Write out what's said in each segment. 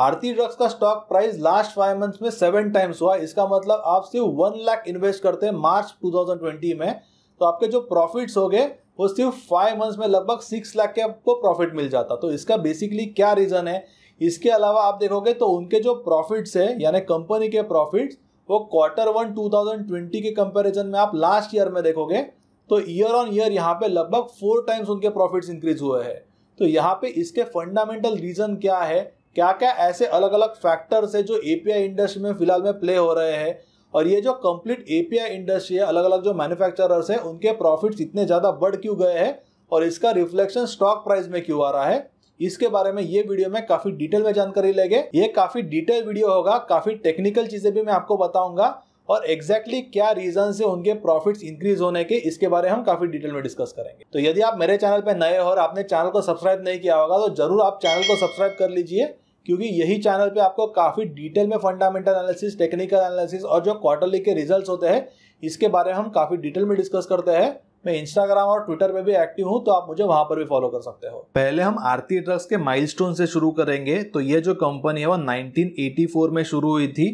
आरती drugs का stock price last five months में seven times हुआ इसका मतलब आप सिर्फ वन लाख इन्वेस्ट करते हैं मार्च 2020 में तो आपके जो प्रॉफिट्स हो गए वो सिर्फ फाइव मंथ्स में लगभग सिक्स लाख के आपको प्रॉफिट मिल जाता तो इसका बेसिकली क्या रीज़न है इसके अलावा आप देखोगे तो उनके जो प्रॉफिट्स है यानी कंपनी के प्रॉफिट्स वो क्वार्टर वन 2020 के कंपैरिजन में आप लास्ट ईयर में देखोगे तो ईयर ऑन ईयर यहाँ पे लगभग फोर टाइम्स उनके प्रॉफिट्स इंक्रीज हुए हैं तो यहाँ पे इसके फंडामेंटल रीज़न क्या है क्या क्या ऐसे अलग अलग फैक्टर्स है जो एपीआई इंडस्ट्री में फिलहाल में प्ले हो रहे हैं और ये जो कंप्लीट एपीआई इंडस्ट्री है अलग अलग जो मैन्युफैक्चरर्स हैं उनके प्रॉफिट्स इतने ज़्यादा बढ़ क्यों गए हैं और इसका रिफ्लेक्शन स्टॉक प्राइस में क्यों आ रहा है इसके बारे में ये वीडियो में काफी डिटेल में जानकारी लेंगे ये काफी डिटेल वीडियो होगा काफी टेक्निकल चीजें भी मैं आपको बताऊंगा और एग्जैक्टली exactly क्या रीजन से उनके प्रॉफिट्स इंक्रीज होने के इसके बारे में हम काफी डिटेल में डिस्कस करेंगे तो यदि आप मेरे चैनल पर नए हो और आपने चैनल को सब्सक्राइब नहीं किया होगा तो जरूर आप चैनल को सब्सक्राइब कर लीजिए क्योंकि यही चैनल पे आपको काफ़ी डिटेल में फंडामेंटल एनालिसिस टेक्निकल एनालिसिस और जो क्वार्टरली के रिजल्ट्स होते हैं इसके बारे में हम काफ़ी डिटेल में डिस्कस करते हैं मैं इंस्टाग्राम और ट्विटर पे भी एक्टिव हूँ तो आप मुझे वहां पर भी फॉलो कर सकते हो पहले हम आरती ड्रग्स के माइलस्टोन से शुरू करेंगे तो ये जो कंपनी है वो 1984 में शुरू हुई थी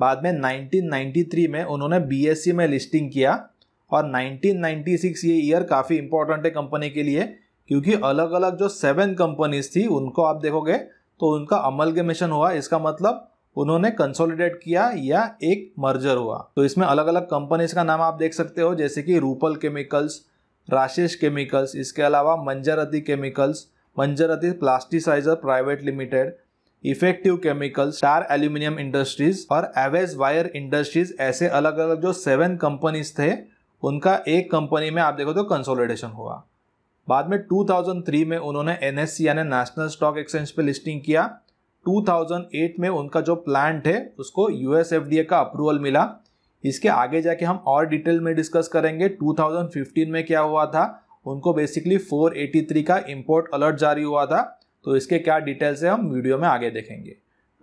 बाद में 1993 में उन्होंने बीएसई e में लिस्टिंग किया और 1996 ये ईयर काफ़ी इंपॉर्टेंट है कंपनी के लिए क्योंकि अलग अलग जो सेवन कंपनीज थी उनको आप देखोगे तो उनका अमलगमेशन हुआ इसका मतलब उन्होंने कंसोलिडेट किया या एक मर्जर हुआ तो इसमें अलग अलग कंपनीज का नाम आप देख सकते हो जैसे कि रूपल केमिकल्स राशेश केमिकल्स इसके अलावा मंजरती केमिकल्स मंजरती plasticizer private limited effective chemicals star aluminium industries और एवेज वायर इंडस्ट्रीज ऐसे अलग अलग जो सेवन कंपनीज थे उनका एक कंपनी में आप देखो तो कंसोलिडेशन हुआ बाद में 2003 में उन्होंने एन यानी नेशनल स्टॉक एक्सचेंज पे लिस्टिंग किया 2008 में उनका जो प्लांट है उसको ए का अप्रूवल मिला इसके आगे जाके हम और डिटेल में डिस्कस करेंगे 2015 में क्या हुआ था उनको बेसिकली 483 का इंपोर्ट अलर्ट जारी हुआ था तो इसके क्या डिटेल्स है हम वीडियो में आगे देखेंगे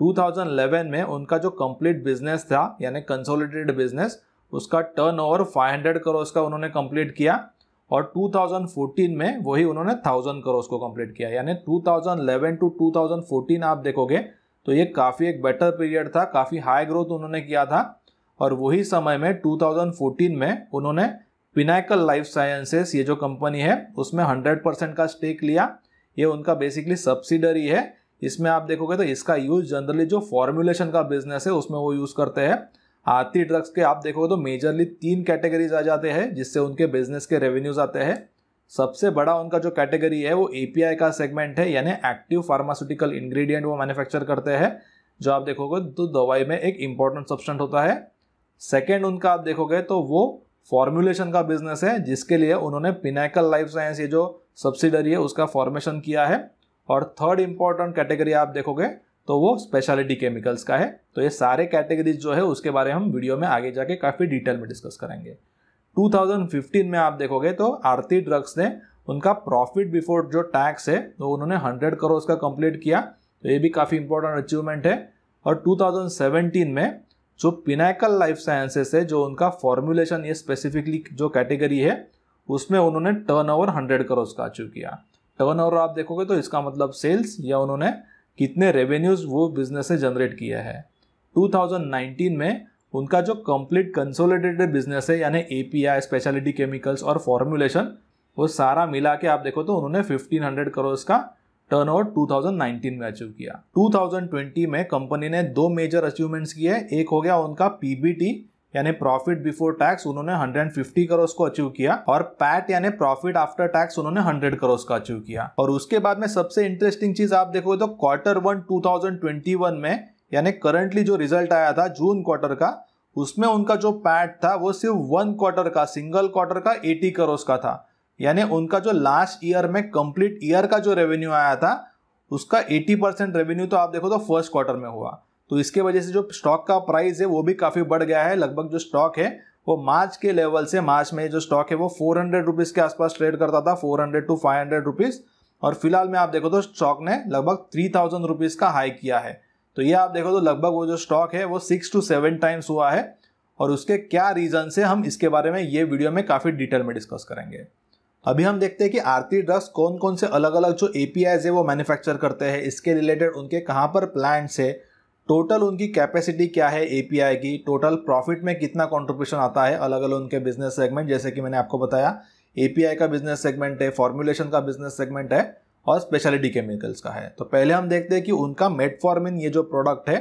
2011 में उनका जो कंप्लीट बिजनेस था यानी कंसोलिडेटेड बिजनेस उसका टर्नओवर 500 करोड़ का उन्होंने कंप्लीट किया और 2014 में वही उन्होंने 1000 करोड़ को कंप्लीट किया यानी 2011 टू 2014 आप देखोगे तो ये काफ़ी एक बेटर पीरियड था काफ़ी हाई ग्रोथ उन्होंने किया था और वही समय में 2014 में उन्होंने पिनाइकल लाइफ साइंसेस ये जो कंपनी है उसमें 100 परसेंट का स्टेक लिया ये उनका बेसिकली सब्सिडरी है इसमें आप देखोगे तो इसका यूज जनरली जो फॉर्मुलेशन का बिजनेस है उसमें वो यूज करते हैं आरती ड्रग्स के आप देखोगे तो मेजरली तीन कैटेगरीज आ जाते हैं जिससे उनके बिजनेस के रेवेन्यूज आते हैं सबसे बड़ा उनका जो कैटेगरी है वो एपीआई का सेगमेंट है यानी एक्टिव फार्मास्यूटिकल इंग्रेडिएंट वो मैन्युफैक्चर करते हैं जो आप देखोगे तो दवाई में एक इंपॉर्टेंट सब्सटेंट होता है सेकेंड उनका आप देखोगे तो वो फॉर्मुलेशन का बिजनेस है जिसके लिए उन्होंने पिनाकल लाइफ साइंस ये जो सब्सिडरी है उसका फॉर्मेशन किया है और थर्ड इंपॉर्टेंट कैटेगरी आप देखोगे तो वो स्पेशलिटी केमिकल्स का है तो ये सारे कैटेगरीज जो है उसके बारे में हम वीडियो में आगे जाके काफ़ी डिटेल में डिस्कस करेंगे 2015 में आप देखोगे तो आरती ड्रग्स ने उनका प्रॉफिट बिफोर जो टैक्स है तो उन्होंने 100 करोड़ का कंप्लीट किया तो ये भी काफ़ी इंपॉर्टेंट अचीवमेंट है और 2017 में जो पिनाकल लाइफ साइंसेस है जो उनका फॉर्मुलेशन ये स्पेसिफिकली जो कैटेगरी है उसमें उन्होंने टर्न ओवर हंड्रेड करोड़ का अचीव किया टर्न ओवर आप देखोगे तो इसका मतलब सेल्स या उन्होंने कितने रेवेन्यूज वो बिजनेस से जनरेट किया है 2019 में उनका जो कंप्लीट कंसोलिडेटेड बिजनेस है यानी एपीआई स्पेशलिटी केमिकल्स और फॉर्मुलेशन वो सारा मिला के आप देखो तो उन्होंने 1500 करोड़ का टर्नओवर 2019 में अचीव किया 2020 में कंपनी ने दो मेजर अचीवमेंट्स किए एक हो गया उनका पीबीटी यानी प्रॉफिट बिफोर टैक्स उन्होंने 150 करोड़ को अचीव किया और पैट यानी प्रॉफिट आफ्टर टैक्स उन्होंने 100 करोड़ का अचीव किया और उसके बाद में सबसे इंटरेस्टिंग चीज आप देखोगे तो क्वार्टर वन 2021 में यानी करंटली जो रिजल्ट आया था जून क्वार्टर का उसमें उनका जो पैट था वो सिर्फ वन क्वार्टर का सिंगल क्वार्टर का 80 करोड़ का था यानी उनका जो लास्ट ईयर में कंप्लीट ईयर का जो रेवेन्यू आया था उसका 80 परसेंट रेवेन्यू तो आप देखो तो फर्स्ट क्वार्टर में हुआ तो इसके वजह से जो स्टॉक का प्राइस है वो भी काफ़ी बढ़ गया है लगभग जो स्टॉक है वो मार्च के लेवल से मार्च में जो स्टॉक है वो फोर हंड्रेड रुपीज़ के आसपास ट्रेड करता था four hundred to five hundred rupees और फिलहाल में आप देखो तो स्टॉक ने लगभग थ्री थाउजेंड रुपीज़ का हाई किया है तो ये आप देखो तो लगभग वो जो स्टॉक है वो सिक्स टू सेवन टाइम्स हुआ है और उसके क्या रीज़न से हम इसके बारे में ये वीडियो में काफ़ी डिटेल में डिस्कस करेंगे अभी हम देखते हैं कि आरती ड्रग्स कौन कौन से अलग अलग जो एपीआईज है वो मैन्युफैक्चर करते हैं इसके रिलेटेड उनके कहाँ पर प्लांट्स है टोटल उनकी कैपेसिटी क्या है एपीआई की टोटल प्रॉफिट में कितना कंट्रीब्यूशन आता है अलग अलग उनके बिजनेस सेगमेंट जैसे कि मैंने आपको बताया एपीआई का बिजनेस सेगमेंट है फॉर्मुलेशन का बिजनेस सेगमेंट है और स्पेशलिटी केमिकल्स का है तो पहले हम देखते हैं कि उनका मेटफॉर्मिन ये जो प्रोडक्ट है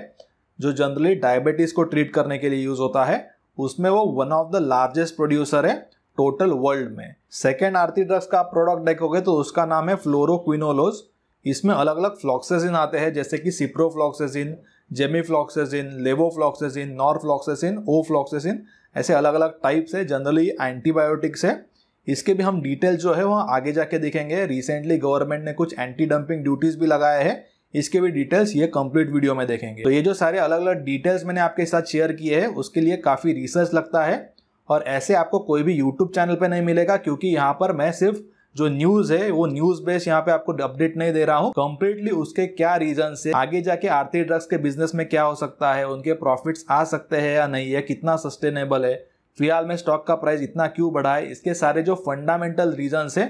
जो जनरली डायबिटीज़ को ट्रीट करने के लिए यूज़ होता है उसमें वो one of the largest producer है टोटल वर्ल्ड में सेकेंड आरती ड्रग्स का प्रोडक्ट देखोगे तो उसका नाम है फ्लोरोक्विनोलोज इसमें अलग अलग फ्लॉक्सेजिन आते हैं जैसे कि सिप्रोफ्लॉक्सेजिन जेमीफ्लॉक्सेजिन लेवोफ्लॉक्सेजिन ओ ओफ्लॉक्सेजिन ऐसे अलग अलग टाइप्स है जनरली एंटीबायोटिक्स है इसके भी हम डिटेल जो है वह आगे जाके देखेंगे रिसेंटली गवर्नमेंट ने कुछ एंटी डंपिंग ड्यूटीज भी लगाए हैं इसके भी डिटेल्स ये कंप्लीट वीडियो में देखेंगे तो ये जो सारे अलग अलग डिटेल्स मैंने आपके साथ शेयर किए हैं उसके लिए काफ़ी रिसर्च लगता है और ऐसे आपको कोई भी यूट्यूब चैनल पर नहीं मिलेगा क्योंकि यहाँ पर मैं सिर्फ जो न्यूज है वो न्यूज बेस यहाँ पे आपको अपडेट नहीं दे रहा हूँ कम्प्लीटली उसके क्या रीजन से आगे जाके आरती ड्रग्स के बिजनेस में क्या हो सकता है उनके प्रॉफिट्स आ सकते हैं या नहीं है कितना सस्टेनेबल है फिलहाल में स्टॉक का प्राइस इतना क्यों बढ़ा है इसके सारे जो फंडामेंटल रीजन है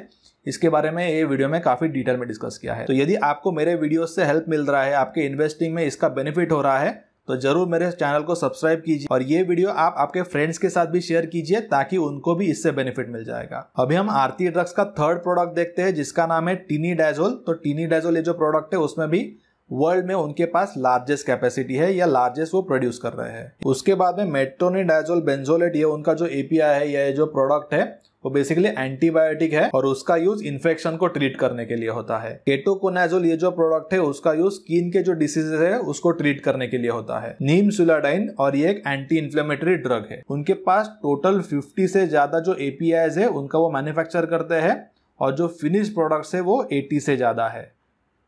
इसके बारे में ये वीडियो में काफी डिटेल में डिस्कस किया है तो यदि आपको मेरे वीडियो से हेल्प मिल रहा है आपके इन्वेस्टिंग में इसका बेनिफिट हो रहा है तो जरूर मेरे चैनल को सब्सक्राइब कीजिए और ये वीडियो आप आपके फ्रेंड्स के साथ भी शेयर कीजिए ताकि उनको भी इससे बेनिफिट मिल जाएगा अभी हम आरती ड्रग्स का थर्ड प्रोडक्ट देखते हैं जिसका नाम है टीनी डेजोल तो टीनी डेजोल ये जो प्रोडक्ट है उसमें भी वर्ल्ड में उनके पास लार्जेस्ट कैपेसिटी है या लार्जेस्ट वो प्रोड्यूस कर रहे हैं उसके बाद में डायजोल बेंजोलेट ये उनका जो एपीआई है या जो प्रोडक्ट है वो बेसिकली एंटीबायोटिक है और उसका यूज इन्फेक्शन को ट्रीट करने के लिए होता है केटोकोनाजोल ये जो प्रोडक्ट है उसका यूज स्किन के जो डिसीजेस है उसको ट्रीट करने के लिए होता है नीम सुलाडाइन और ये एक एंटी इन्फ्लेमेटरी ड्रग है उनके पास टोटल फिफ्टी से ज्यादा जो एपीआईज है उनका वो मैन्युफैक्चर करते हैं और जो फिनिश प्रोडक्ट्स है वो एटी से ज्यादा है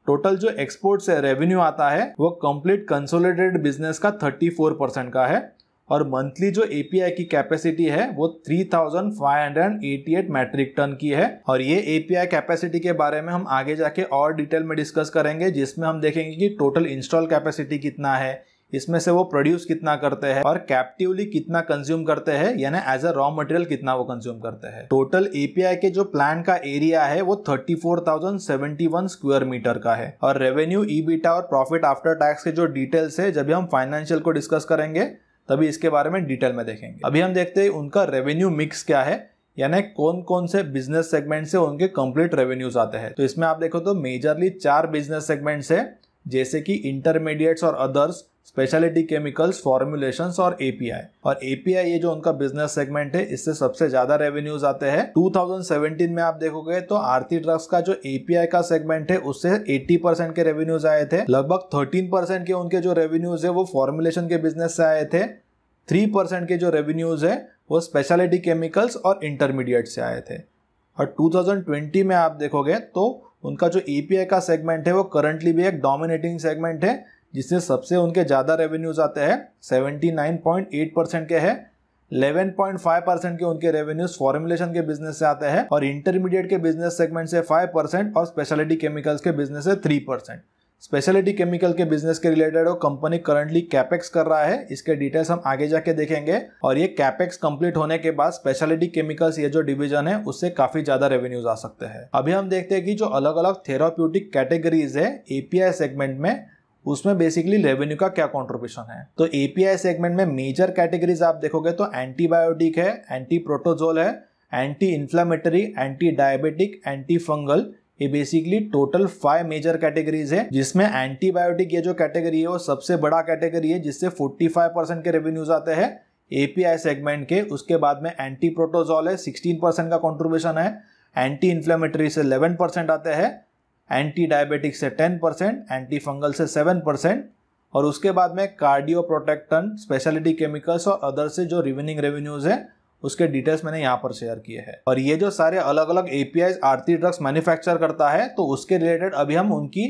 टोटल जो एक्सपोर्ट से रेवेन्यू आता है वो कंप्लीट कंसोलिडेटेड बिजनेस का 34 परसेंट का है और मंथली जो एपीआई की कैपेसिटी है वो 3588 मैट्रिक टन की है और ये एपीआई कैपेसिटी के बारे में हम आगे जाके और डिटेल में डिस्कस करेंगे जिसमें हम देखेंगे कि टोटल इंस्टॉल कैपेसिटी कितना है इसमें से वो प्रोड्यूस कितना करते हैं और कैप्टिवली कितना कंज्यूम करते हैं यानी एज अ रॉ मटेरियल कितना वो कंज्यूम करते हैं टोटल एपीआई के जो प्लांट का एरिया है वो 34,071 स्क्वायर मीटर का है और रेवेन्यू ईबीटा और प्रॉफिट आफ्टर टैक्स के जो डिटेल्स है जब हम फाइनेंशियल को डिस्कस करेंगे तभी इसके बारे में डिटेल में देखेंगे अभी हम देखते हैं उनका रेवेन्यू मिक्स क्या है यानी कौन कौन से बिजनेस सेगमेंट से उनके कंप्लीट रेवेन्यूज आते हैं तो इसमें आप देखो तो मेजरली चार बिजनेस सेगमेंट्स है जैसे कि इंटरमीडिएट्स और अदर्स स्पेशलिटी केमिकल्स फॉर्मुलेशन और एपीआई और एपीआई ये जो उनका बिजनेस सेगमेंट है इससे सबसे ज्यादा रेवेन्यूज आते हैं 2017 में आप देखोगे तो आरती ड्रग्स का जो एपीआई का सेगमेंट है उससे 80 परसेंट के रेवेन्यूज आए थे लगभग 13 परसेंट के उनके जो रेवेन्यूज है वो फॉर्मुलेशन के बिजनेस से आए थे थ्री परसेंट के जो रेवेन्यूज है वो स्पेशलिटी केमिकल्स और इंटरमीडिएट से आए थे और 2020 में आप देखोगे तो उनका जो एपीआई का सेगमेंट है वो करंटली भी एक डोमिनेटिंग सेगमेंट है जिससे सबसे उनके ज़्यादा रेवेन्यूज़ आते हैं 79.8 परसेंट के हैं 11.5 परसेंट के उनके रेवेन्यूज फॉर्मुलेशन के बिजनेस से आते हैं और इंटरमीडिएट के बिजनेस सेगमेंट से 5 परसेंट और स्पेशलिटी केमिकल्स के बिजनेस से 3 परसेंट स्पेशलिटी केमिकल के बिजनेस के रिलेटेड वो कंपनी करंटली कैपेक्स कर रहा है इसके डिटेल्स हम आगे जाके देखेंगे और ये कैपेक्स कंप्लीट होने के बाद स्पेशलिटी केमिकल्स ये जो डिवीजन है उससे काफी ज्यादा रेवेन्यूज आ सकते हैं अभी हम देखते हैं कि जो अलग अलग थेराप्यूटिक कैटेगरीज है एपीआई सेगमेंट में उसमें बेसिकली रेवेन्यू का क्या कॉन्ट्रीब्यूशन है तो एपीआई सेगमेंट में मेजर कैटेगरीज आप देखोगे तो एंटीबायोटिक है एंटी प्रोटोजोल है anti inflammatory anti diabetic anti fungal ये basically total five major categories है जिसमें एंटीबायोटिक ये जो कैटेगरी है वो सबसे बड़ा कैटेगरी है जिससे 45 परसेंट के रेवेन्यूज आते हैं एपीआई सेगमेंट के उसके बाद में एंटी प्रोटोजॉल है 16 परसेंट का कॉन्ट्रीब्यूशन है एंटी इन्फ्लेमेटरी से 11 परसेंट आते हैं एंटी डायबिटिक से 10 परसेंट एंटी फंगल से 7 परसेंट और उसके बाद में कार्डियो प्रोटेक्टन स्पेशलिटी केमिकल्स और अदर से जो रिवेनिंग रेवेन्यूज है उसके डिटेल्स मैंने यहाँ पर शेयर किए हैं और ये जो सारे अलग अलग एपीआई आरती ड्रग्स मैन्युफैक्चर करता है तो उसके रिलेटेड अभी हम उनकी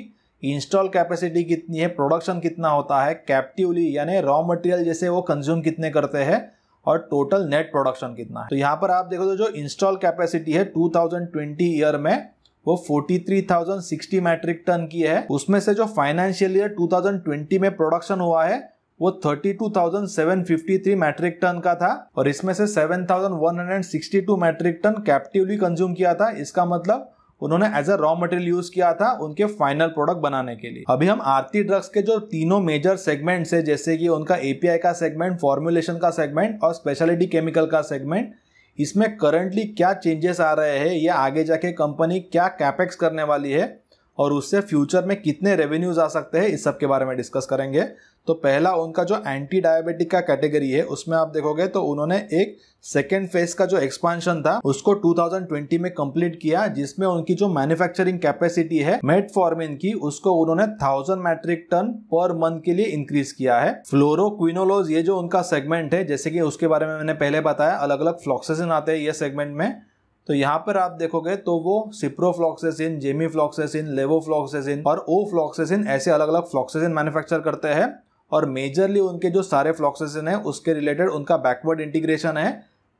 इंस्टॉल कैपेसिटी कितनी है प्रोडक्शन कितना होता है कैप्टिवली यानी रॉ मटेरियल जैसे वो कंज्यूम कितने करते हैं और टोटल नेट प्रोडक्शन कितना है तो यहाँ पर आप देखो तो जो इंस्टॉल कैपेसिटी है 2020 ईयर में वो 43,060 मैट्रिक टन की है उसमें से जो फाइनेंशियल ईयर 2020 में प्रोडक्शन हुआ है वो 32,753 मैट्रिक टन का था और इसमें से 7,162 मैट्रिक टन कैप्टिवली कंज्यूम किया था इसका मतलब उन्होंने as a raw material use किया था उनके फाइनल प्रोडक्ट बनाने के लिए अभी हम आरती ड्रग्स के जो तीनों मेजर सेगमेंट्स से, है जैसे कि उनका एपीआई का सेगमेंट फॉर्मुलेशन का सेगमेंट और स्पेशलिटी केमिकल का सेगमेंट इसमें करंटली क्या चेंजेस आ रहे हैं या आगे जाके कंपनी क्या कैपेक्स करने वाली है और उससे फ्यूचर में कितने रेवेन्यूज आ सकते हैं इस सब के बारे में डिस्कस करेंगे तो पहला उनका जो एंटी डायबिटिक का कैटेगरी है उसमें आप देखोगे तो उन्होंने एक सेकेंड फेज का जो एक्सपांशन था उसको 2020 में कंप्लीट किया जिसमें उनकी जो मैन्युफैक्चरिंग कैपेसिटी है मेटफॉर्मिन की उसको उन्होंने thousand metric ton per month के लिए इंक्रीज किया है फ्लोरोक्विनोलोज ये जो उनका सेगमेंट है जैसे कि उसके बारे में मैंने पहले बताया अलग अलग फ्लॉक्सेसिन आते हैं ये सेगमेंट में तो यहाँ पर आप देखोगे तो वो सिप्रोफ्लॉक्सेसिन जेमीफ्लॉक्सेसिन लेवोफ्लॉक्सेसिन और ओ फ्लॉक्सेसिन ऐसे अलग अलग फ्लॉक्सेसिन मैन्युफैक्चर करते हैं और मेजरली उनके जो सारे फ्लॉक्सेसन है उसके रिलेटेड उनका बैकवर्ड इंटीग्रेशन है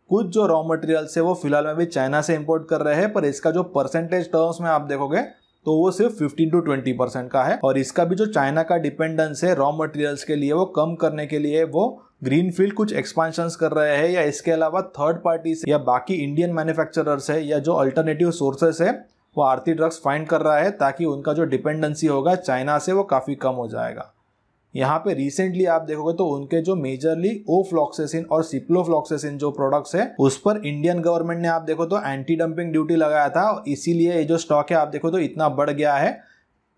कुछ जो रॉ मटेरियल्स है वो फिलहाल में भी चाइना से इम्पोर्ट कर रहे हैं पर इसका जो परसेंटेज टर्म्स में आप देखोगे तो वो सिर्फ 15 टू 20 परसेंट का है और इसका भी जो चाइना का डिपेंडेंस है रॉ मटेरियल्स के लिए वो कम करने के लिए वो ग्रीन फील्ड कुछ एक्सपांशंस कर रहे हैं या इसके अलावा थर्ड पार्टी से या बाकी इंडियन मैन्युफैक्चरर्स है या जो अल्टरनेटिव सोर्सेस है वो आरती ड्रग्स फाइंड कर रहा है ताकि उनका जो डिपेंडेंसी होगा चाइना से वो काफ़ी कम हो जाएगा यहाँ पे रिसेंटली आप देखोगे तो उनके जो मेजरली ओफ्लॉक्सेसिन और सिप्लोफ्लॉक्सेसिन जो प्रोडक्ट्स है उस पर इंडियन गवर्नमेंट ने आप देखो तो एंटी डंपिंग ड्यूटी लगाया था इसीलिए ये जो स्टॉक है आप देखो तो इतना बढ़ गया है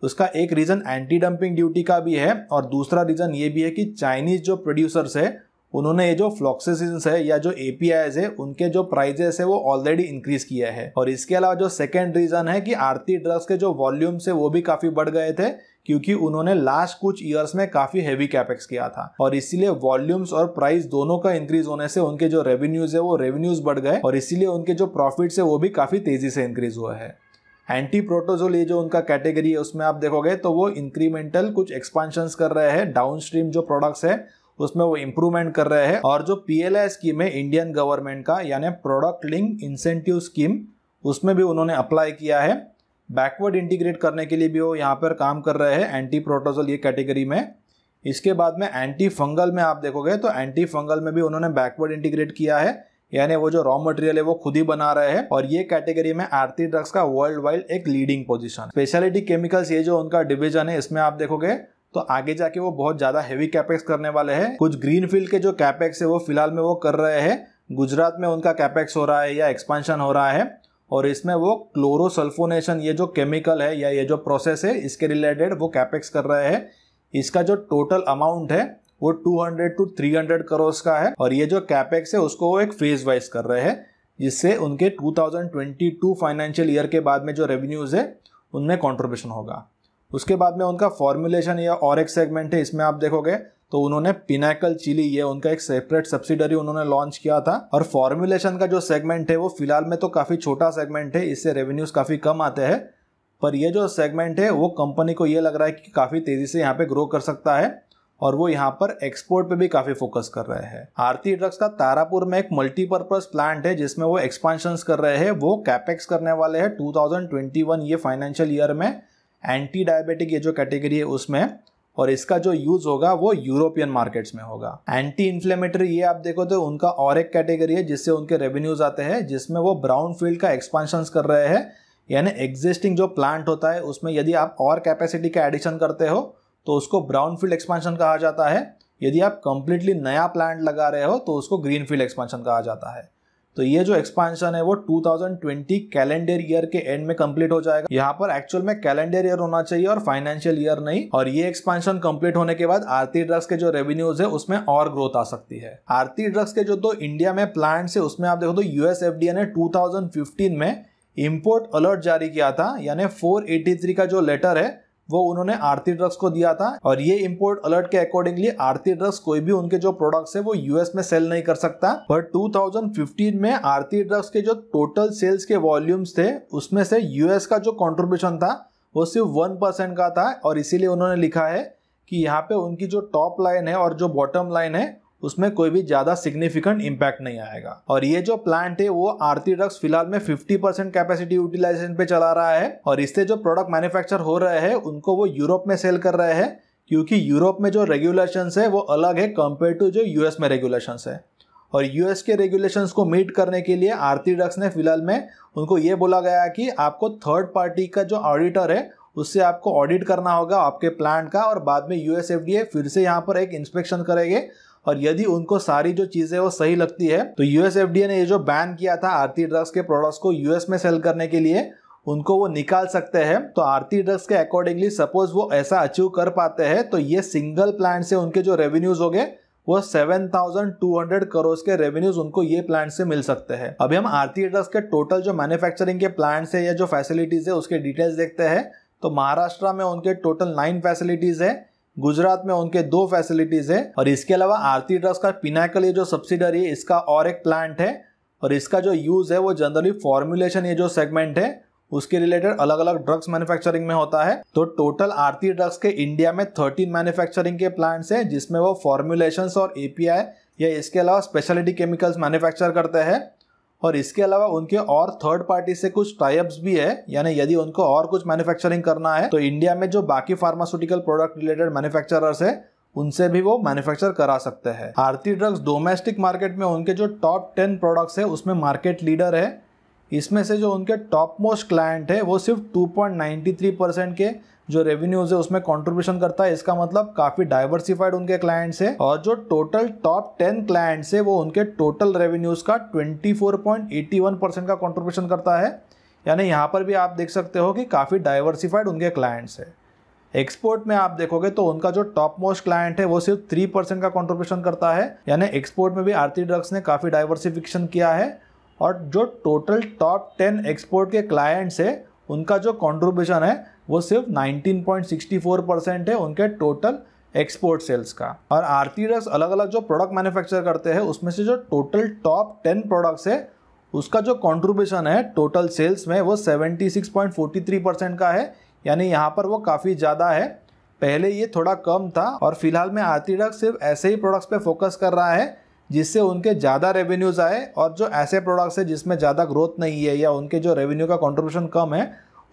उसका एक रीजन एंटी डंपिंग ड्यूटी का भी है और दूसरा रीजन ये भी है कि चाइनीज जो प्रोड्यूसर्स है उन्होंने ये जो फ्लॉक्सेसिन है या जो एपीआईज है उनके जो प्राइजेस है वो ऑलरेडी इंक्रीज किया है और इसके अलावा जो सेकेंड रीजन है कि आरती ड्रग्स के जो वॉल्यूम्स है वो भी काफी बढ़ गए थे क्योंकि उन्होंने लास्ट कुछ ईयर्स में काफी हैवी कैपेक्स किया था और इसीलिए वॉल्यूम्स और प्राइस दोनों का इंक्रीज होने से उनके जो रेवेन्यूज है वो रेवेन्यूज बढ़ गए और इसीलिए उनके जो प्रॉफिट्स है वो भी काफी तेजी से इंक्रीज हुआ है एंटी प्रोटोजोल ये जो उनका कैटेगरी है उसमें आप देखोगे तो वो इंक्रीमेंटल कुछ एक्सपांशंस कर रहे हैं डाउन स्ट्रीम जो प्रोडक्ट्स है उसमें वो इम्प्रूवमेंट कर रहे हैं और जो पी एल आई स्कीम है इंडियन गवर्नमेंट का यानी प्रोडक्ट लिंक इंसेंटिव स्कीम उसमें भी उन्होंने अप्लाई किया है बैकवर्ड इंटीग्रेट करने के लिए भी वो यहाँ पर काम कर रहे हैं एंटी प्रोटोजल ये कैटेगरी में इसके बाद में एंटी फंगल में आप देखोगे तो एंटी फंगल में भी उन्होंने बैकवर्ड इंटीग्रेट किया है यानी वो जो रॉ मटेरियल है वो खुद ही बना रहे हैं और ये कैटेगरी में आरती ड्रग्स का वर्ल्ड वाइड एक लीडिंग पोजीशन स्पेशलिटी केमिकल्स ये जो उनका डिवीजन है इसमें आप देखोगे तो आगे जाके वो बहुत ज्यादा हेवी कैपेक्स करने वाले हैं कुछ ग्रीन फील्ड के जो कैपेक्स है वो फिलहाल में वो कर रहे हैं गुजरात में उनका कैपेक्स हो रहा है या एक्सपांशन हो रहा है और इसमें वो क्लोरोसल्फोनेशन ये जो केमिकल है या ये जो प्रोसेस है इसके रिलेटेड वो कैपेक्स कर रहे हैं इसका जो टोटल अमाउंट है वो 200 टू 300 करोड़ का है और ये जो कैपेक्स है उसको वो एक फेज वाइज कर रहे हैं जिससे उनके 2022 फाइनेंशियल ईयर के बाद में जो रेवेन्यूज़ है उनमें कॉन्ट्रीब्यूशन होगा उसके बाद में उनका फॉर्मुलेशन या और एक सेगमेंट है इसमें आप देखोगे तो उन्होंने पिनाकल चिली ये उनका एक सेपरेट सब्सिडरी उन्होंने लॉन्च किया था और फॉर्मुलेशन का जो सेगमेंट है वो फिलहाल में तो काफ़ी छोटा सेगमेंट है इससे रेवेन्यूज काफ़ी कम आते हैं पर ये जो सेगमेंट है वो कंपनी को ये लग रहा है कि काफ़ी तेज़ी से यहाँ पे ग्रो कर सकता है और वो यहाँ पर एक्सपोर्ट पे भी काफ़ी फोकस कर रहे हैं आरती ड्रग्स का तारापुर में एक मल्टीपर्पज प्लांट है जिसमें वो एक्सपांशन कर रहे हैं वो कैपेक्स करने वाले हैं 2021 ये फाइनेंशियल ईयर में एंटी डायबिटिक ये जो कैटेगरी है उसमें और इसका जो यूज होगा वो यूरोपियन मार्केट्स में होगा एंटी इन्फ्लेमेटरी ये आप देखो तो उनका और एक कैटेगरी है जिससे उनके रेवेन्यूज आते हैं जिसमें वो ब्राउन फील्ड का एक्सपांशन कर रहे हैं यानी एग्जिस्टिंग जो प्लांट होता है उसमें यदि आप और कैपेसिटी का एडिशन करते हो तो उसको ब्राउन फील्ड एक्सपांशन कहा जाता है यदि आप कंप्लीटली नया प्लांट लगा रहे हो तो उसको ग्रीन फील्ड एक्सपांशन कहा जाता है तो ये जो एक्सपांशन है वो 2020 कैलेंडर ईयर के एंड में कंप्लीट हो जाएगा यहाँ पर एक्चुअल में कैलेंडर ईयर होना चाहिए और फाइनेंशियल ईयर नहीं और ये एक्सपांशन कंप्लीट होने के बाद आरती ड्रग्स के जो रेवेन्यूज है उसमें और ग्रोथ आ सकती है आरती ड्रग्स के जो दो इंडिया में प्लांट्स है उसमें आप देखो तो यूएस एफ ने टू में इम्पोर्ट अलर्ट जारी किया था यानी फोर का जो लेटर है वो उन्होंने आरती ड्रग्स को दिया था और ये इम्पोर्ट अलर्ट के अकॉर्डिंगली आरती ड्रग्स कोई भी उनके जो प्रोडक्ट्स है वो यूएस में सेल नहीं कर सकता पर 2015 में आरती ड्रग्स के जो टोटल सेल्स के वॉल्यूम्स थे उसमें से यूएस का जो कॉन्ट्रीब्यूशन था वो सिर्फ वन परसेंट का था और इसीलिए उन्होंने लिखा है कि यहाँ पे उनकी जो टॉप लाइन है और जो बॉटम लाइन है उसमें कोई भी ज़्यादा सिग्निफिकेंट इम्पैक्ट नहीं आएगा और ये जो प्लांट है वो आरती ड्रग्स फिलहाल में 50 परसेंट कैपेसिटी यूटिलाइजेशन पे चला रहा है और इससे जो प्रोडक्ट मैन्युफैक्चर हो रहे हैं उनको वो यूरोप में सेल कर रहे हैं क्योंकि यूरोप में जो रेगुलेशंस है वो अलग है कंपेयर टू जो यूएस में रेगुलेशंस है और यूएस के रेगुलेशंस को मीट करने के लिए आरती ड्रग्स ने फिलहाल में उनको ये बोला गया कि आपको थर्ड पार्टी का जो ऑडिटर है उससे आपको ऑडिट करना होगा आपके प्लांट का और बाद में यूएस एफ फिर से यहाँ पर एक इंस्पेक्शन करेंगे और यदि उनको सारी जो चीजें वो सही लगती है तो यूएस एफडीए ने ये जो बैन किया था आरती ड्रग्स के प्रोडक्ट्स को यूएस में सेल करने के लिए उनको वो निकाल सकते हैं तो आरती ड्रग्स के अकॉर्डिंगली सपोज वो ऐसा अचीव कर पाते हैं तो ये सिंगल प्लांट से उनके जो रेवेन्यूज हो गए वो 7,200 करोड़ के रेवेन्यूज उनको ये प्लांट से मिल सकते हैं अभी हम आरती ड्रग्स के टोटल जो मैन्युफैक्चरिंग के प्लांट्स है या जो फैसिलिटीज है उसके डिटेल्स देखते हैं तो महाराष्ट्र में उनके टोटल नाइन फैसिलिटीज है गुजरात में उनके दो फैसिलिटीज है और इसके अलावा आरती ड्रग्स का पिनाकल ये जो सब्सिडरी है इसका और एक प्लांट है और इसका जो यूज़ है वो जनरली फॉर्मुलेशन ये जो सेगमेंट है उसके रिलेटेड अलग अलग ड्रग्स मैन्युफैक्चरिंग में होता है तो टोटल आरती ड्रग्स के इंडिया में थर्टीन मैन्युफैक्चरिंग के प्लांट्स हैं जिसमें वो फॉर्मुलेशंस और एपीआई या इसके अलावा स्पेशलिटी केमिकल्स मैन्युफैक्चर करते हैं और इसके अलावा उनके और थर्ड पार्टी से कुछ टाइप्स भी है यानी यदि उनको और कुछ मैन्युफैक्चरिंग करना है तो इंडिया में जो बाकी फार्मास्यूटिकल प्रोडक्ट रिलेटेड मैन्युफैक्चरर्स है उनसे भी वो मैन्युफैक्चर करा सकते हैं आरती ड्रग्स डोमेस्टिक मार्केट में उनके जो टॉप टेन प्रोडक्ट्स है उसमें मार्केट लीडर है इसमें से जो उनके टॉप मोस्ट क्लाइंट है वो सिर्फ 2.93 परसेंट के जो रेवेन्यूज है उसमें कॉन्ट्रीब्यूशन करता है इसका मतलब काफी डाइवर्सिफाइड उनके क्लाइंट्स है और जो टोटल टॉप टेन क्लाइंट्स है वो उनके टोटल रेवेन्यूज का twenty four point one percent का कॉन्ट्रीब्यूशन करता है यानी यहाँ पर भी आप देख सकते हो कि काफ़ी डाइवर्सिफाइड उनके क्लाइंट्स है एक्सपोर्ट में आप देखोगे तो उनका जो टॉप मोस्ट क्लाइंट है वो सिर्फ थ्री परसेंट का कॉन्ट्रीब्यूशन करता है यानी एक्सपोर्ट में भी आरती ड्रग्स ने काफ़ी डाइवर्सिफिकेशन किया है और जो टोटल टॉप टेन एक्सपोर्ट के क्लाइंट्स है उनका जो कॉन्ट्रीब्यूशन है वो सिर्फ 19.64 परसेंट है उनके टोटल एक्सपोर्ट सेल्स का और आरती आरतीडस अलग अलग जो प्रोडक्ट मैन्युफैक्चर करते हैं उसमें से जो टोटल टॉप टेन प्रोडक्ट्स है उसका जो कॉन्ट्रीब्यूशन है टोटल सेल्स में वो 76.43 परसेंट का है यानी यहाँ पर वो काफ़ी ज़्यादा है पहले ये थोड़ा कम था और फिलहाल में आरती आरतीडक सिर्फ ऐसे ही प्रोडक्ट्स पर फोकस कर रहा है जिससे उनके ज़्यादा रेवेन्यूज़ आए और जो ऐसे प्रोडक्ट्स है जिसमें ज़्यादा ग्रोथ नहीं है या उनके जो रेवेन्यू का कॉन्ट्रीब्यूशन कम है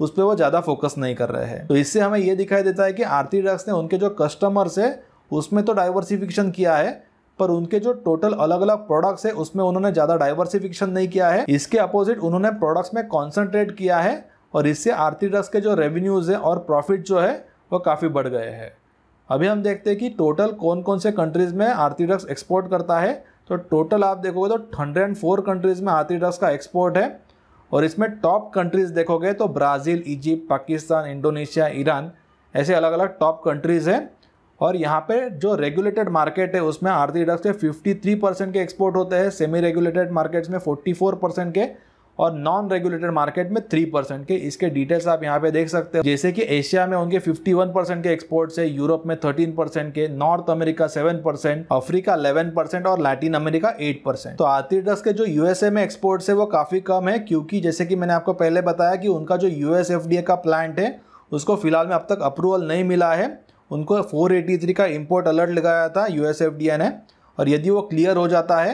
उस पर वो ज़्यादा फोकस नहीं कर रहे हैं तो इससे हमें ये दिखाई देता है कि आरती ड्रग्स ने उनके जो कस्टमर्स है उसमें तो डाइवर्सिफिकेशन किया है पर उनके जो टोटल अलग अलग प्रोडक्ट्स है उसमें उन्होंने ज़्यादा डाइवर्सिफिकेशन नहीं किया है इसके अपोजिट उन्होंने प्रोडक्ट्स में कॉन्सनट्रेट किया है और इससे आरती ड्रग्स के जो रेवेन्यूज़ है और प्रॉफिट जो है वो काफ़ी बढ़ गए हैं अभी हम देखते हैं कि टोटल कौन कौन से कंट्रीज़ में आरती ड्रग्स एक्सपोर्ट करता है तो टोटल आप देखोगे तो हंड्रेड एंड फोर कंट्रीज़ में आरती ड्रग्स का एक्सपोर्ट है और इसमें टॉप कंट्रीज़ देखोगे तो Brazil Egypt Pakistan Indonesia Iran ऐसे अलग अलग टॉप कंट्रीज़ हैं और यहाँ पे जो रेगुलेटेड मार्केट है उसमें आरती डक्स के 53 परसेंट के एक्सपोर्ट होते हैं सेमी रेगुलेटेड मार्केट्स में 44 परसेंट के और नॉन रेगुलेटेड मार्केट में थ्री परसेंट के इसके डिटेल्स आप यहाँ पे देख सकते हो जैसे कि एशिया में उनके फिफ्टी वन परसेंट के एक्सपोर्ट्स है यूरोप में थर्टीन परसेंट के north America seven percent Africa eleven percent और लैटिन अमेरिका एट परसेंट तो आर्टिडस के जो यूएसए में एक्सपोर्ट्स है वो काफी कम है क्योंकि जैसे कि मैंने आपको पहले बताया कि उनका जो यूएस का प्लांट है उसको फिलहाल में अब तक अप्रूवल नहीं मिला है उनको 483 का इम्पोर्ट अलर्ट लगाया था यूएस ने और यदि वो क्लियर हो जाता है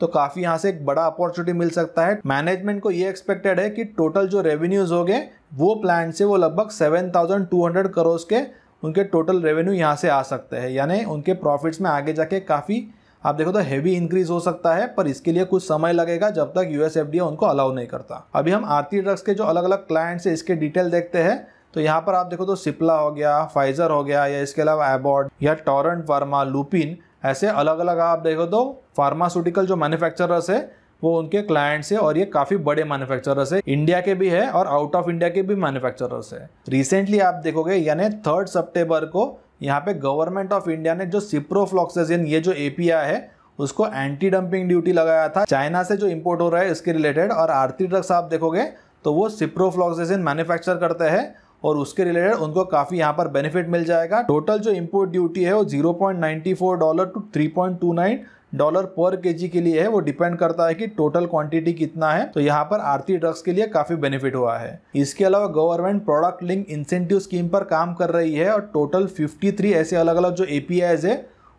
तो काफ़ी यहाँ से एक बड़ा अपॉर्चुनिटी मिल सकता है मैनेजमेंट को ये एक्सपेक्टेड है कि टोटल जो रेवेन्यूज हो गए वो प्लान से वो लगभग seven thousand two hundred crore के उनके टोटल रेवेन्यू यहाँ से आ सकते हैं यानी उनके प्रॉफिट्स में आगे जाके काफ़ी आप देखो तो हैवी इंक्रीज हो सकता है पर इसके लिए कुछ समय लगेगा जब तक यू एफ उनको अलाउ नहीं करता अभी हम आरती ड्रग्स के जो अलग अलग क्लाइंट्स है इसके डिटेल देखते हैं तो यहाँ पर आप देखो तो सिप्ला हो गया फाइजर हो गया या इसके अलावा एबॉर्ड या टोरेंट फार्मा लुपिन ऐसे अलग अलग आप देखो तो फार्मास्यूटिकल जो मैन्युफैक्चरर्स है वो उनके क्लाइंट्स है और ये काफ़ी बड़े मैन्युफैक्चरर्स है इंडिया के भी है और आउट ऑफ इंडिया के भी मैन्युफैक्चरर्स है रिसेंटली आप देखोगे यानी थर्ड सितंबर को यहाँ पे गवर्नमेंट ऑफ इंडिया ने जो सिप्रोफ्लॉक्सेजिन ये जो एपीआई है उसको एंटी डंपिंग ड्यूटी लगाया था चाइना से जो इम्पोर्ट हो रहा है इसके रिलेटेड और आरती ड्रग्स आप देखोगे तो वो सिप्रोफ्लॉक्सेजिन मैन्युफैक्चर करते हैं और उसके रिलेटेड उनको काफ़ी यहाँ पर बेनिफिट मिल जाएगा टोटल जो इम्पोर्ट ड्यूटी है वो zero dollar to three dollar per kg के लिए है वो डिपेंड करता है कि टोटल क्वांटिटी कितना है तो यहाँ पर आरती ड्रग्स के लिए काफी बेनिफिट हुआ है इसके अलावा government product link incentive scheme पर काम कर रही है और टोटल 53 ऐसे अलग अलग जो एपीआईज है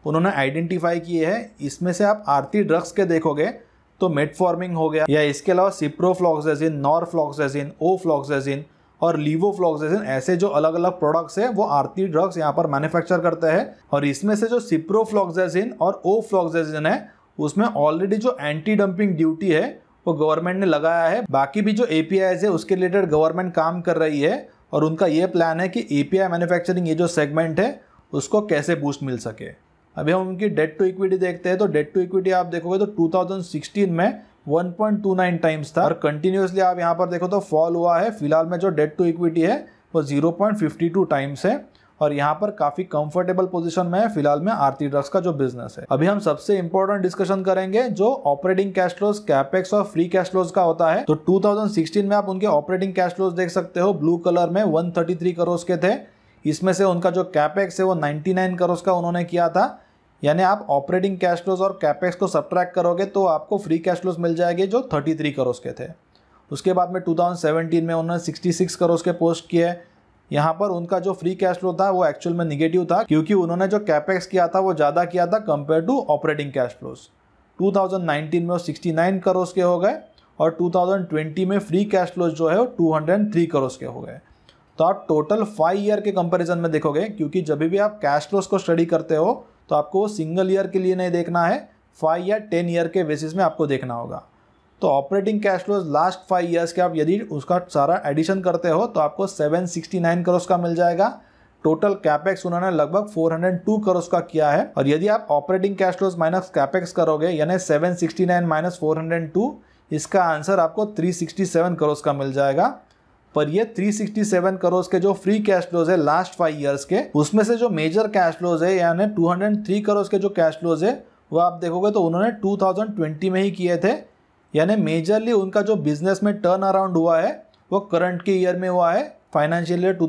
उन्होंने आइडेंटिफाई किए हैं इसमें से आप आरती ड्रग्स के देखोगे तो फॉर्मिंग हो गया या इसके अलावा सिप्रोफ्लॉक्सेजिन नॉरफ्लॉक्सेजिन ओ फ्लॉक्सेजिन और लीवोफ्लॉक्सेसिन ऐसे जो अलग अलग प्रोडक्ट्स है वो आरती ड्रग्स यहाँ पर मैन्युफैक्चर करते हैं और इसमें से जो सिप्रोफ्लॉक्सेसिन और ओफ्लॉक्सेसिन है उसमें ऑलरेडी जो एंटी डंपिंग ड्यूटी है वो गवर्नमेंट ने लगाया है बाकी भी जो एपीआईज है उसके रिलेटेड गवर्नमेंट काम कर रही है और उनका ये प्लान है कि आई मैन्युफैक्चरिंग ये जो सेगमेंट है उसको कैसे बूस्ट मिल सके अभी हम उनकी डेट टू इक्विटी देखते हैं तो डेट टू इक्विटी आप देखोगे तो 2016 में 1.29 टाइम्स था और कंटिन्यूसली आप यहाँ पर देखो तो फॉल हुआ है फिलहाल में जो डेट टू इक्विटी है वो 0.52 टाइम्स है और यहाँ पर काफी कंफर्टेबल पोजीशन में है फिलहाल में आरती ड्रग्स का जो बिजनेस है अभी हम सबसे इम्पोर्टेंट डिस्कशन करेंगे जो ऑपरेटिंग कैश फ्लोज कैपेक्स और फ्री कैश फ्लोज का होता है तो 2016 में आप उनके ऑपरेटिंग कैश फ्लोज देख सकते हो ब्लू कलर में 133 करोड़ के थे इसमें से उनका जो कैपेक्स है वो 99 करोड़ का उन्होंने किया था यानी आप ऑपरेटिंग कैश फ्लोज और कैपेक्स को सब्ट्रैक्ट करोगे तो आपको फ्री कैश फ्लोज मिल जाएंगे जो 33 थ्री के थे उसके बाद में 2017 में उन्होंने 66 करोज के पोस्ट किए यहाँ पर उनका जो फ्री कैश फ्लो था वो एक्चुअल में निगेटिव था क्योंकि उन्होंने जो कैपेक्स किया था वो ज़्यादा किया था compare to operating cash flows 2019 में वो 69 करोज़ के हो गए और 2020 में फ्री कैश फ्लोज जो है वो 203 करोड़ के हो गए तो आप टोटल फाइव ईयर के कंपैरिजन में देखोगे क्योंकि जब भी आप कैश फ्लोज को स्टडी करते हो तो आपको वो सिंगल ईयर के लिए नहीं देखना है फाइव या टेन ईयर के बेसिस में आपको देखना होगा तो operating cash flows last five years के आप यदि उसका सारा एडिशन करते हो तो आपको 769 करोड़ का मिल जाएगा टोटल कैपेक्स उन्होंने लगभग 402 करोड़ का किया है और यदि आप operating cash flows minus capex करोगे यानी 769 माइनस टू इसका आंसर आपको 367 करोड़ का मिल जाएगा पर ये 367 करोड़ के जो फ्री कैश फ्लोज है लास्ट फाइव ईयर्स के उसमें से जो मेजर कैश फ्लोज है यानी 203 करोड़ के जो कैश फ्लोज है वो आप देखोगे तो उन्होंने 2020 में ही किए थे यानी मेजरली उनका जो बिजनेस में टर्न अराउंड हुआ है वो करंट के ईयर में हुआ है फाइनेंशियल ईयर टू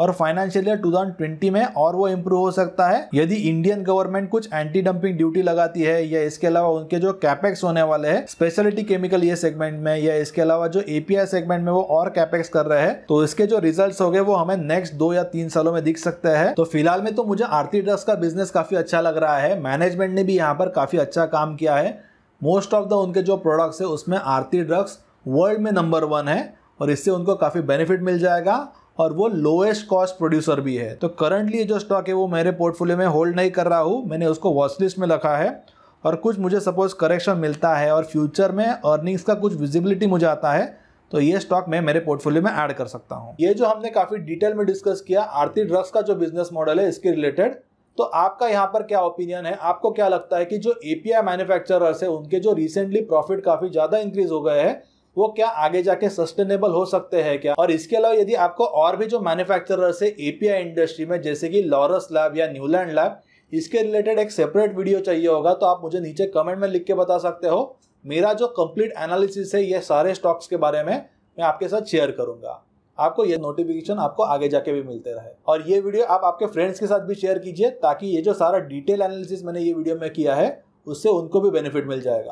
और फाइनेंशियल ईयर 2020 में और वो इम्प्रूव हो सकता है यदि इंडियन गवर्नमेंट कुछ एंटी डंपिंग ड्यूटी लगाती है या इसके अलावा उनके जो कैपेक्स होने वाले हैं स्पेशलिटी केमिकल ये सेगमेंट में या इसके अलावा जो एपीआई सेगमेंट में वो और कैपेक्स कर रहे हैं तो इसके जो रिजल्ट हो गए वो हमें नेक्स्ट दो या तीन सालों में दिख सकते हैं तो फिलहाल में तो मुझे आरती ड्रग्स का बिजनेस काफी अच्छा लग रहा है मैनेजमेंट ने भी यहाँ पर काफी अच्छा काम किया है मोस्ट ऑफ द उनके जो प्रोडक्ट्स है उसमें आरती ड्रग्स वर्ल्ड में नंबर वन है और इससे उनको काफ़ी बेनिफिट मिल जाएगा और वो लोएस्ट कॉस्ट प्रोड्यूसर भी है तो करंटली जो स्टॉक है वो मेरे पोर्टफोलियो में होल्ड नहीं कर रहा हूँ मैंने उसको वॉच लिस्ट में रखा है और कुछ मुझे सपोज करेक्शन मिलता है और फ्यूचर में अर्निंग्स का कुछ विजिबिलिटी मुझे आता है तो ये स्टॉक मैं मेरे पोर्टफोलियो में ऐड कर सकता हूँ ये जो हमने काफ़ी डिटेल में डिस्कस किया आरती ड्रग्स का जो बिजनेस मॉडल है इसके रिलेटेड तो आपका यहाँ पर क्या ओपिनियन है आपको क्या लगता है कि जो एपीआई मैन्युफैक्चरर्स है उनके जो रिसेंटली प्रॉफिट काफ़ी ज़्यादा इंक्रीज हो गए हैं वो क्या आगे जाके सस्टेनेबल हो सकते हैं क्या और इसके अलावा यदि आपको और भी जो मैन्युफैक्चरर से एपीआई इंडस्ट्री में जैसे कि लॉरस लैब या न्यूलैंड लैब इसके रिलेटेड एक सेपरेट वीडियो चाहिए होगा तो आप मुझे नीचे कमेंट में लिख के बता सकते हो मेरा जो कंप्लीट एनालिसिस है ये सारे स्टॉक्स के बारे में मैं आपके साथ शेयर करूंगा आपको ये नोटिफिकेशन आपको आगे जाके भी मिलते रहे और ये वीडियो आप आपके फ्रेंड्स के साथ भी शेयर कीजिए ताकि ये जो सारा डिटेल एनालिसिस मैंने ये वीडियो में किया है उससे उनको भी बेनिफिट मिल जाएगा